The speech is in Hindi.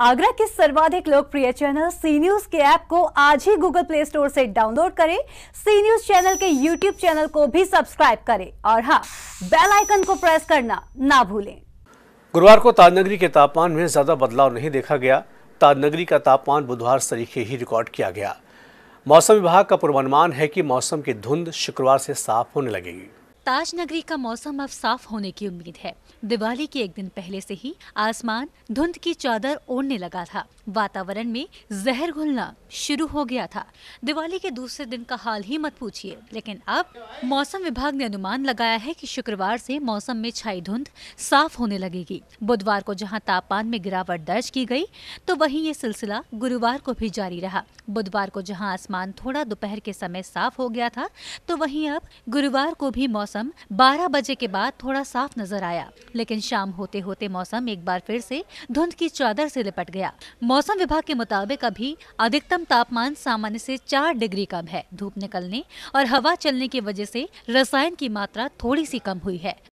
आगरा के सर्वाधिक लोकप्रिय चैनल सी न्यूज के ऐप को आज ही गूगल प्ले स्टोर से डाउनलोड करें सी न्यूज चैनल के यूट्यूब चैनल को भी सब्सक्राइब करें और हाँ बेल आइकन को प्रेस करना ना भूलें गुरुवार को ताजनगरी के तापमान में ज्यादा बदलाव नहीं देखा गया ताजनगरी का तापमान बुधवार सरीखे ही रिकॉर्ड किया गया मौसम विभाग का पूर्वानुमान है कि मौसम की धुंध शुक्रवार से साफ होने लगेगी ताज नगरी का मौसम अब साफ होने की उम्मीद है दिवाली के एक दिन पहले से ही आसमान धुंध की चादर ओढ़ने लगा था वातावरण में जहर घुलना शुरू हो गया था दिवाली के दूसरे दिन का हाल ही मत पूछिए लेकिन अब मौसम विभाग ने अनुमान लगाया है कि शुक्रवार से मौसम में छाई धुंध साफ होने लगेगी बुधवार को जहाँ तापमान में गिरावट दर्ज की गयी तो वही ये सिलसिला गुरुवार को भी जारी रहा बुधवार को जहाँ आसमान थोड़ा दोपहर के समय साफ हो गया था तो वही अब गुरुवार को भी मौसम मौसम 12 बजे के बाद थोड़ा साफ नजर आया लेकिन शाम होते होते मौसम एक बार फिर से धुंध की चादर से लिपट गया मौसम विभाग के मुताबिक अभी अधिकतम तापमान सामान्य से चार डिग्री कम है धूप निकलने और हवा चलने की वजह से रसायन की मात्रा थोड़ी सी कम हुई है